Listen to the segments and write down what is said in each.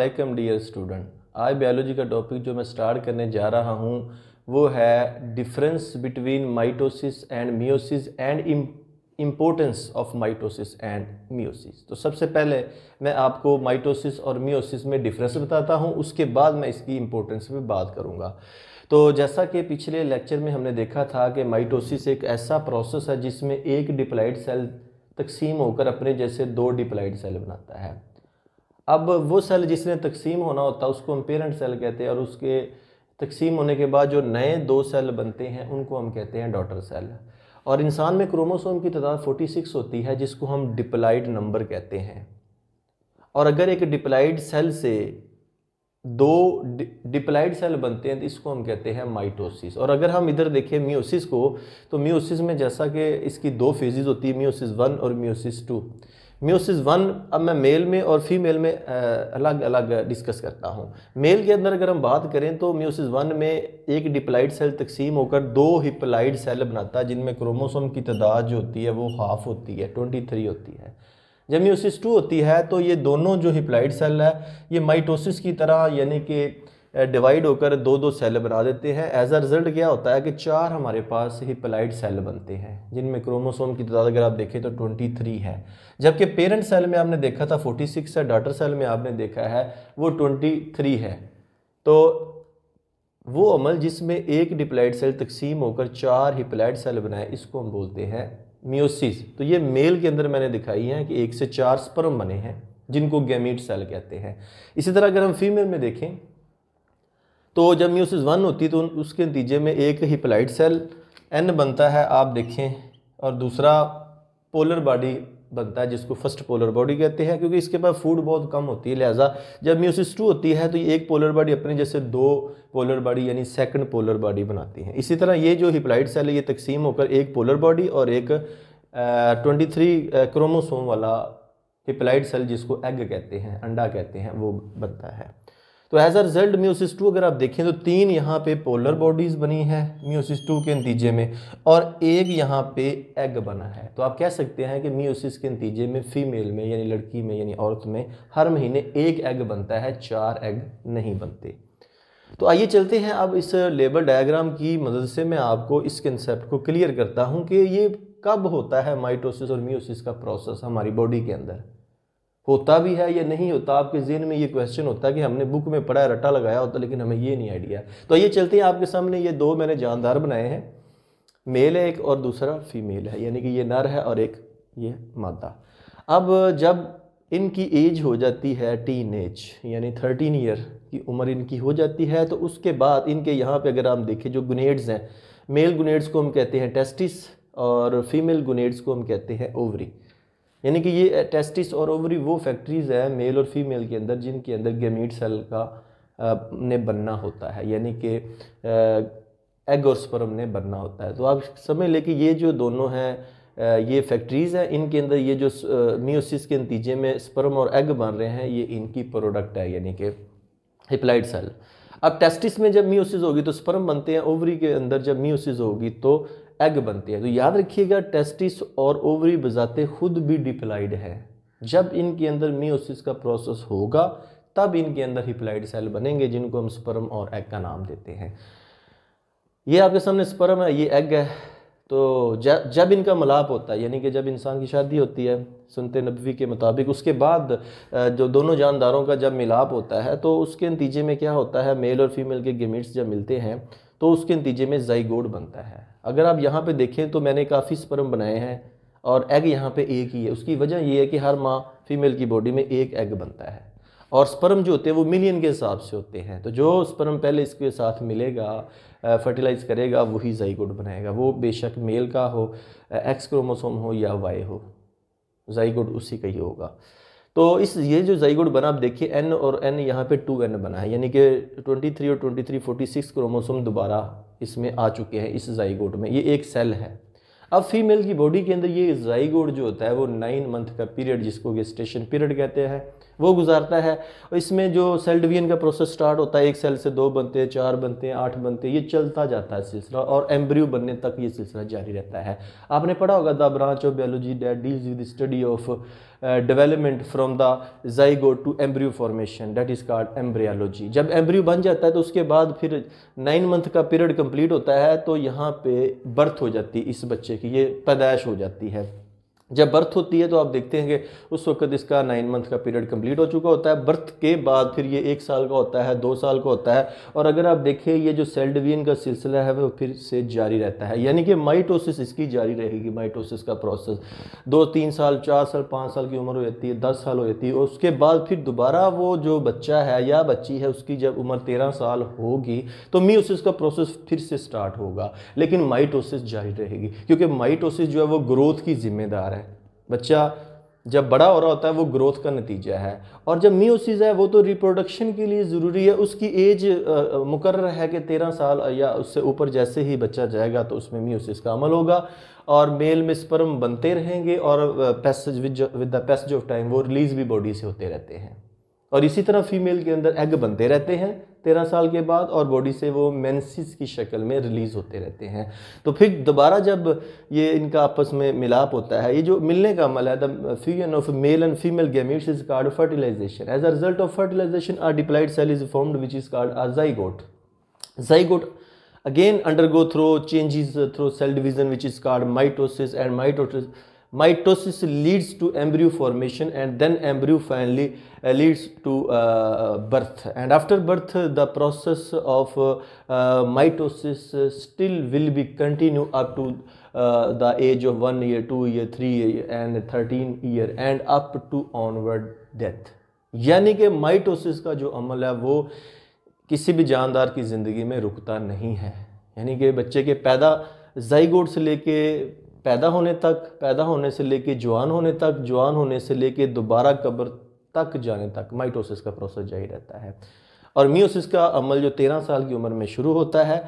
welcome dear student आज biology का topic जो मैं स्टार्ट करने जा रहा हूँ वो है difference between mitosis and meiosis and importance of mitosis and meiosis तो सबसे पहले मैं आपको माइटोसिस और मियोसिस में डिफरेंस बताता हूँ उसके बाद मैं इसकी इम्पोर्टेंस पर बात करूँगा तो जैसा कि पिछले लेक्चर में हमने देखा था कि माइटोसिस एक ऐसा प्रोसेस है जिसमें एक डिप्लाइड सेल तकसीम होकर अपने जैसे दो डिप्लाइड सेल बनाता है अब वो सेल जिसने तकसीम होना होता है उसको हम पेरेंट सेल कहते हैं और उसके तकसीम होने के बाद जो नए दो सेल बनते हैं उनको हम कहते हैं डॉटर सेल और इंसान में क्रोमोसोम की तादाद 46 होती है जिसको हम डिप्लाइड नंबर कहते हैं और अगर एक डिप्लाइड सेल से दो डिप्लाइड सेल बनते हैं तो इसको हम कहते हैं माइटोसिस और अगर हम इधर देखें म्यूसिस को तो म्यूसिस में जैसा कि इसकी दो फेजिज़ होती है म्यूसिस वन और म्यूसिस टू म्यूसिस वन अब मैं मेल में और फीमेल में अलग अलग डिस्कस करता हूँ मेल के अंदर अगर हम बात करें तो म्यूसिस वन में एक डिप्लाइड सेल तकसीम होकर दो हिप्लाइड सेल बनाता है जिनमें क्रोमोसोम की तादाद जो होती है वो हाफ होती है ट्वेंटी थ्री होती है जब म्यूसिस टू होती है तो ये दोनों जो हिप्लाइड सेल है ये माइटोसिस की तरह यानी कि डिवाइड होकर दो दो सेल बना देते हैं एज अ रिज़ल्ट क्या होता है कि चार हमारे पास हिपलाइड सेल बनते हैं जिनमें क्रोमोसोम की तादाद अगर आप देखें तो 23 है जबकि पेरेंट सेल में आपने देखा था 46 है डॉटर सेल में आपने देखा है वो 23 है तो वो अमल जिसमें एक डिप्लाइड सेल तकसीम होकर चार हिपलाइड सेल बनाए इसको हम बोलते हैं म्योसिस तो ये मेल के अंदर मैंने दिखाई है कि एक से चार स्परम बने हैं जिनको गैमिट सेल कहते हैं इसी तरह अगर हम फीमेल में देखें तो जब म्यूसिस वन होती तो उसके नतीजे में एक हिप्लाइड सेल एन बनता है आप देखें और दूसरा पोलर बॉडी बनता है जिसको फर्स्ट पोलर बॉडी कहते हैं क्योंकि इसके पास फूड बहुत कम होती है लिहाजा जब म्यूसिस टू होती है तो ये एक पोलर बॉडी अपने जैसे दो पोलर बॉडी यानी सेकंड पोलर बॉडी बनाती है इसी तरह ये जो हिप्लाइड सेल है ये तकसीम होकर एक पोलर बॉडी और एक ट्वेंटी थ्री क्रोमोसोम वाला हिप्लाइड सेल जिसको एग कहते हैं अंडा कहते हैं वो बनता है तो as a result meiosis two अगर आप देखें तो तीन यहाँ पे पोलर बॉडीज़ बनी है म्यूसिस टू के नतीजे में और एक यहाँ पे एग बना है तो आप कह सकते हैं कि म्यूसिस के नतीजे में फीमेल में यानी लड़की में यानी औरत में हर महीने एक एग बनता है चार एग नहीं बनते तो आइए चलते हैं अब इस लेबर डायग्राम की मदद से मैं आपको इस कंसेप्ट को क्लियर करता हूँ कि ये कब होता है माइटोसिस और म्यूसिस का प्रोसेस हमारी बॉडी के अंदर होता भी है या नहीं होता आपके जेहन में ये क्वेश्चन होता है कि हमने बुक में पढ़ा रट्टा लगाया होता लेकिन हमें ये नहीं आइडिया तो ये चलते हैं आपके सामने ये दो मैंने जानदार बनाए हैं मेल है एक और दूसरा फीमेल है यानी कि ये नर है और एक ये मादा अब जब इनकी एज हो जाती है टीन एज यानी थर्टीन ईयर की उम्र इनकी हो जाती है तो उसके बाद इनके यहाँ पे अगर आप देखें जो गुनेड्स हैं मेल गुनेड्स को हम कहते हैं टेस्टिस और फीमेल गुनेड्स को हम कहते हैं ओवरी यानी कि ये टेस्टिस और ओवरी वो फैक्ट्रीज़ है मेल और फीमेल के अंदर जिनके अंदर गेमीट सेल का ने बनना होता है यानी कि एग और स्पर्म ने बनना होता है तो आप समझ लें कि ये जो दोनों हैं ये फैक्ट्रीज़ हैं इनके अंदर ये जो मियोसिस के नतीजे में स्पर्म और एग बन रहे हैं ये इनकी प्रोडक्ट है यानी कि हिप्लाइड सेल अब टेस्टिस में जब मियोसिस होगी तो स्पर्म बनते हैं ओवरी के अंदर जब मियोसिस होगी तो एग बनते हैं तो याद रखिएगा टेस्टिस और ओवरी बजाते खुद भी डिप्लाइड है जब इनके अंदर मियोसिस का प्रोसेस होगा तब इनके अंदर हिप्लाइड सेल बनेंगे जिनको हम स्पर्म और एग का नाम देते हैं ये आपके सामने स्पर्म है ये एग है तो जब जब इनका मलाप होता है यानी कि जब इंसान की शादी होती है सुनते नबी के मुताबिक उसके बाद जो दोनों जानदारों का जब मिलाप होता है तो उसके नतीजे में क्या होता है मेल और फीमेल के गेमिट्स जब मिलते हैं तो उसके नतीजे में जाइगोड बनता है अगर आप यहाँ पे देखें तो मैंने काफ़ी स्पर्म बनाए हैं और एग यहाँ पे एक ही है उसकी वजह ये है कि हर माँ फीमेल की बॉडी में एक एग बनता है और स्पर्म जो होते हैं वो मिलियन के हिसाब से होते हैं तो जो स्पर्म पहले इसके साथ मिलेगा फर्टिलाइज़ करेगा वही जाइकोड बनाएगा वो बेशक मेल का हो एक्स क्रोमोसोम हो या वाई हो जाइकोड उसी का ही होगा तो इस ये जो जाइगोड बना आप देखिए एन और एन यहाँ पे टू एन बना है यानी कि 23 और 23 46 क्रोमोसोम दोबारा इसमें आ चुके हैं इस जाइगोट में ये एक सेल है अब फीमेल की बॉडी के अंदर ये जाइगोट जो होता है वो नाइन मंथ का पीरियड जिसको गेस्टेशन पीरियड कहते हैं वो गुजारता है और इसमें जो सेल डिवीजन का प्रोसेस स्टार्ट होता है एक सेल से दो बनते हैं चार बनते हैं आठ बनते हैं ये चलता जाता है सिलसिला और एम्ब्रियो बनने तक ये सिलसिला जारी रहता है आपने पढ़ा होगा the branch of biology that deals with study of development from the zygote to embryo formation that is called embryology जब एम्ब्रियो बन जाता है तो उसके बाद फिर नाइन मंथ का पीरियड कंप्लीट होता है तो यहाँ पे बर्थ हो जाती है इस बच्चे की ये पैदाइश हो जाती है जब बर्थ होती है तो आप देखते हैं कि उस वक्त इसका नाइन मंथ का पीरियड कंप्लीट हो चुका होता है बर्थ के बाद फिर ये एक साल का होता है दो साल का होता है और अगर आप देखें ये जो सेल डिवीजन का सिलसिला है वो फिर से जारी रहता है यानी कि माइटोसिस इसकी जारी रहेगी माइटोसिस का प्रोसेस दो तीन साल चार साल पाँच साल की उम्र हो जाती है दस साल हो जाती है और उसके बाद फिर दोबारा वो जो बच्चा है या बच्ची है उसकी जब उम्र तेरह साल होगी तो मीओसिस का प्रोसेस फिर से स्टार्ट होगा लेकिन माइटोसिस जारी रहेगी क्योंकि माइटोसिस जो है वो ग्रोथ की जिम्मेदार है बच्चा जब बड़ा हो रहा होता है वो ग्रोथ का नतीजा है और जब म्यूसिस है वो तो रिप्रोडक्शन के लिए ज़रूरी है उसकी एज मुकर है कि तेरह साल या उससे ऊपर जैसे ही बच्चा जाएगा तो उसमें म्यूसिस का अमल होगा और मेल में स्पर्म बनते रहेंगे और passage with the passage of time वो रिलीज़ भी बॉडी से होते रहते हैं और इसी तरह फीमेल के अंदर एग बनते रहते हैं तेरह साल के बाद और बॉडी से वो मेंसिस की शक्ल में रिलीज़ होते रहते हैं तो फिर दोबारा जब ये इनका आपस में मिलाप होता है ये जो मिलने का अमल है the fusion of male and female gametes is called fertilization as a result of fertilization are diploid cell is formed which is called are zygote zygote undergo through changes through cell division which is called mitosis and mitosis mitosis leads to embryo formation and then embryo finally leads to birth and after birth the process of mitosis still will be continue up to the as of one year two year three and thirteen year and up to onward death यानी कि mitosis का जो अमल है वो किसी भी जानदार की ज़िंदगी में रुकता नहीं है यानी कि बच्चे के पैदा जाइगोड से लेके पैदा होने तक पैदा होने से लेके जवान होने तक जवान होने से लेके दोबारा कब्र तक जाने तक माइटोसिस का प्रोसेस जारी रहता है और मियोसिस का अमल जो तेरह साल की उम्र में शुरू होता है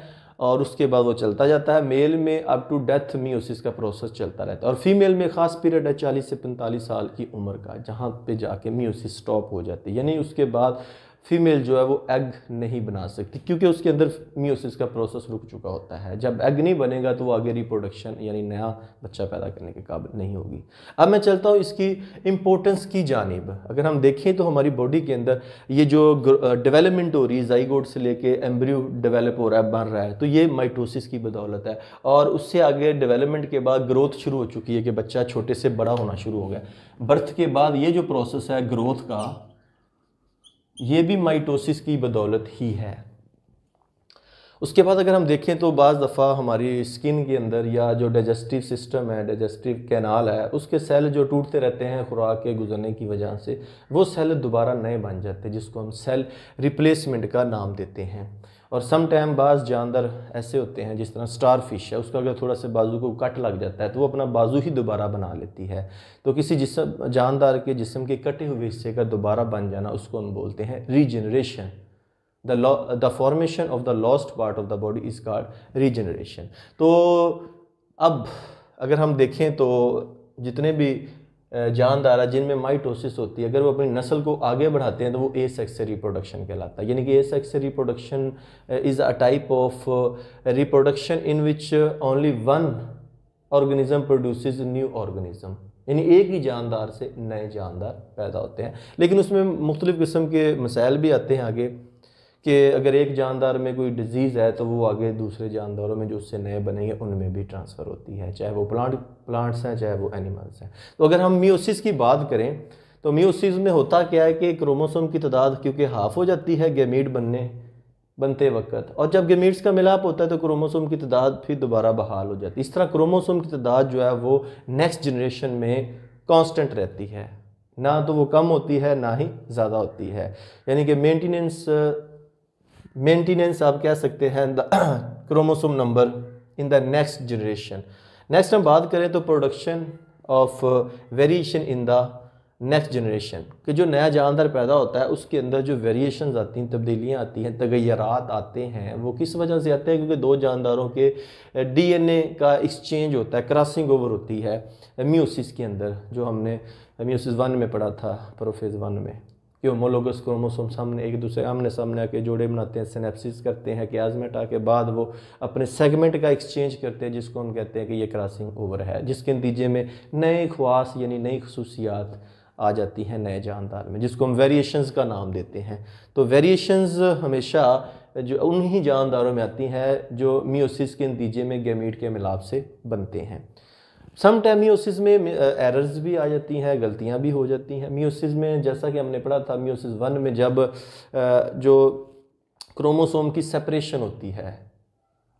और उसके बाद वो चलता जाता है मेल में अप टू डेथ मियोसिस का प्रोसेस चलता रहता है और फीमेल में ख़ास पीरियड है चालीस से पैंतालीस साल की उम्र का जहाँ पे जाके मियोसिस स्टॉप हो जाती है यानी उसके बाद फीमेल जो है वो एग नहीं बना सकती क्योंकि उसके अंदर म्यूसिस का प्रोसेस रुक चुका होता है जब एग नहीं बनेगा तो वो आगे रिप्रोडक्शन यानी नया बच्चा पैदा करने के काबिल नहीं होगी अब मैं चलता हूँ इसकी इम्पोर्टेंस की जानब अगर हम देखें तो हमारी बॉडी के अंदर ये जो डेवलपमेंट हो रही है जाइगोड से लेके एम्ब्रियो डेवलप हो रहा है बन रहा है तो ये माइटोसिस की बदौलत है और उससे आगे डिवेलपमेंट के बाद ग्रोथ शुरू हो चुकी है कि बच्चा छोटे से बड़ा होना शुरू हो गया बर्थ के बाद ये जो प्रोसेस है ग्रोथ का ये भी माइटोसिस की बदौलत ही है उसके बाद अगर हम देखें तो बज़ दफ़ा हमारी स्किन के अंदर या जो डाइजेस्टिव सिस्टम है डाइजेस्टिव कैनाल है उसके सेल जो टूटते रहते हैं खुराक के गुजरने की वजह से वो सेल दोबारा नए बन जाते हैं जिसको हम सेल रिप्लेसमेंट का नाम देते हैं और सम टाइम बाज जानदार ऐसे होते हैं जिस तरह स्टार फिश है उसका अगर थोड़ा सा बाजू को कट लग जाता है तो वो अपना बाजू ही दोबारा बना लेती है तो किसी जिसम जानदार के जिसम के कटे हुए हिस्से का दोबारा बन जाना उसको हम बोलते हैं regeneration the law the formation of the lost part of the body is called regeneration तो अब अगर हम देखें तो जितने भी जानदार है जिनमें माइटोसिस होती है अगर वो अपनी नस्ल को आगे बढ़ाते हैं तो वो ए सेक्स से रिप्रोडक्शन कहलाता है यानी कि asexual reproduction is a type of reproduction in which only one organism produces new organism यानी एक ही जानदार से नए जानदार पैदा होते हैं लेकिन उसमें मुख्तलिफ़ किस्म के मसाइल भी आते हैं आगे कि अगर एक जानदार में कोई डिजीज़ है तो वो आगे दूसरे जानदारों में जो उससे नए बनेंगे उनमें भी ट्रांसफ़र होती है चाहे वो प्लांट प्लांट्स हैं चाहे वो एनिमल्स हैं तो अगर हम म्यूसिस की बात करें तो म्यूसिस में होता क्या है कि क्रोमोसोम की तादाद क्योंकि हाफ हो जाती है गेमीट बनने बनते वक्त और जब गेमीट्स का मिलाप होता है तो क्रोमोसोम की तादाद फिर दोबारा बहाल हो जाती है इस तरह क्रोमोसोम की तादाद जो है वो नेक्स्ट जनरेशन में कांस्टेंट रहती है ना तो वो कम होती है ना ही ज़्यादा होती है यानी कि मेंटेनेंस मेंटेनेंस आप कह सकते हैं chromosome number in the next generation next हम बात करें तो production of variation in the next generation कि जो नया जानदार पैदा होता है उसके अंदर जो वेरिएशन आती हैं तब्दीलियाँ आती हैं तगैरात आते हैं वो किस वजह से आते हैं क्योंकि दो जानदारों के डीएनए का एक्सचेंज होता है क्रॉसिंग ओवर होती है म्यूसिस के अंदर जो हमने म्यूसिस वन में पढ़ा था प्रोफेज वन में कि होमोलोगस क्रोमोसोम सामने एक दूसरे आमने सामने आके जोड़े बनाते हैं सिनेप्सिस करते हैं कि आजमेटा के बाद वो अपने सेगमेंट का एक्सचेंज करते हैं जिसको हम कहते हैं कि ये क्रॉसिंग ओवर है जिसके नतीजे में नए ख्वास यानी नई खसूसियात आ जाती हैं नए जानदार में जिसको हम वेरिएशन का नाम देते हैं तो वेरिएशंस हमेशा जो उन्हीं जानदारों में आती हैं जो मियोसिस के नतीजे में गेमीट के मिलाप से बनते हैं समटाइम म्यूसिस में एरर्स uh, भी आ जाती हैं गलतियां भी हो जाती हैं म्यूसिस में जैसा कि हमने पढ़ा था म्यूसिस वन में जब uh, जो क्रोमोसोम की सेपरेशन होती है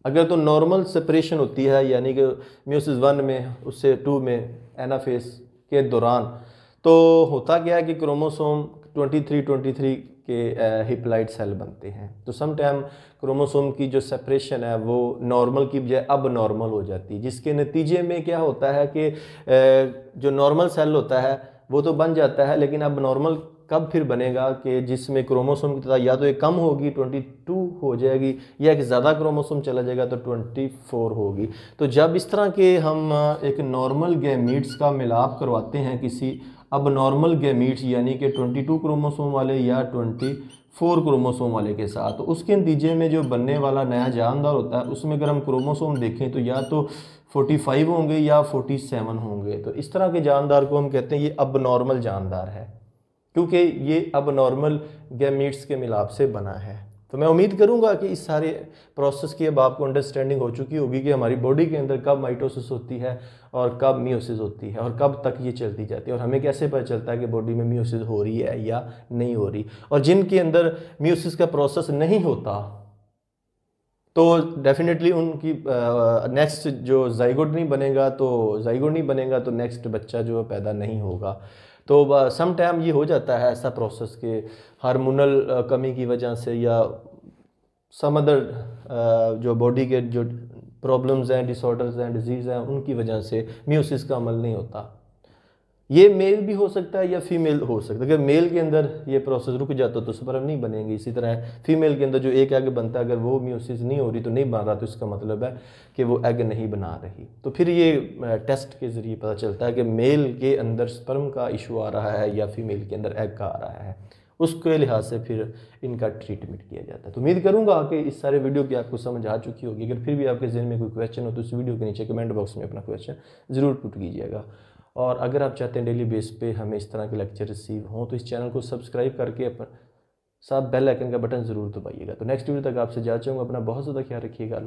अगर तो नॉर्मल सेपरेशन होती है यानी कि म्यूसिस वन में उससे टू में एनाफेस के दौरान तो होता क्या है कि क्रोमोसोम 23 23 के हिप्लाइड सेल बनते हैं तो टाइम क्रोमोसोम की जो सेपरेशन है वो नॉर्मल की बजाय अब नॉर्मल हो जाती है जिसके नतीजे में क्या होता है कि जो नॉर्मल सेल होता है वो तो बन जाता है लेकिन अब नॉर्मल कब फिर बनेगा कि जिसमें क्रोमोसोम की तथा या तो एक कम होगी 22 हो जाएगी या एक ज़्यादा क्रोमोसोम चला जाएगा तो 24 होगी तो जब इस तरह के हम एक नॉर्मल गैमीट्स का मिलाप करवाते हैं किसी अब नॉर्मल गैमीट्स यानी कि 22 क्रोमोसोम वाले या 24 क्रोमोसोम वाले के साथ तो उसके नतीजे में जो बनने वाला नया जानदार होता है उसमें अगर हम क्रोमोसोम देखें तो या तो 45 होंगे या 47 होंगे तो इस तरह के जानदार को हम कहते हैं ये अब नॉर्मल जानदार है क्योंकि ये अब नॉर्मल गेमीट्स के मिलाप से बना है तो मैं उम्मीद करूंगा कि इस सारे प्रोसेस की अब आपको अंडरस्टैंडिंग हो चुकी होगी कि हमारी बॉडी के अंदर कब माइटोसिस होती है और कब मियोसिस होती है और कब तक ये चलती जाती है और हमें कैसे पता चलता है कि बॉडी में मियोसिस हो रही है या नहीं हो रही और जिनके अंदर मियोसिस का प्रोसेस नहीं होता तो डेफिनेटली उनकी नेक्स्ट जो जाइगोड नहीं बनेगा तो जाइगोड नहीं बनेगा तो नेक्स्ट बच्चा जो पैदा नहीं होगा तो सम टाइम ये हो जाता है ऐसा प्रोसेस के हार्मोनल कमी की वजह से या सम अदर जो बॉडी के जो प्रॉब्लम्स हैं डिसऑर्डर्स हैं डिजीज़ हैं उनकी वजह से म्यूसिस का अमल नहीं होता ये मेल भी हो सकता है या फीमेल हो सकता है अगर मेल के अंदर ये प्रोसेस रुक जाता तो स्पर्म नहीं बनेंगे इसी तरह फीमेल के अंदर जो एक एग बनता है अगर वो म्यूसिस नहीं हो रही तो नहीं बन रहा तो इसका मतलब है कि वो एग नहीं बना रही तो फिर ये टेस्ट के ज़रिए पता चलता है कि मेल के अंदर स्पर्म का इशू आ रहा है या फीमेल के अंदर एग का आ रहा है उसके लिहाज से फिर इनका ट्रीटमेंट किया जाता है तो उम्मीद करूंगा कि इस सारे वीडियो की आपको समझ आ चुकी होगी अगर फिर भी आपके जहन में कोई क्वेश्चन हो तो इस वीडियो के नीचे कमेंट बॉक्स में अपना क्वेश्चन ज़रूर पुट कीजिएगा और अगर आप चाहते हैं डेली बेस पे हमें इस तरह के लेक्चर रिसीव हों तो इस चैनल को सब्सक्राइब करके अपन साथ बेल आइकन का बटन ज़रूर दबाइएगा तो नेक्स्ट वीडियो तक आपसे जा चाहूँगा अपना बहुत ज़्यादा ख्याल रखिएगा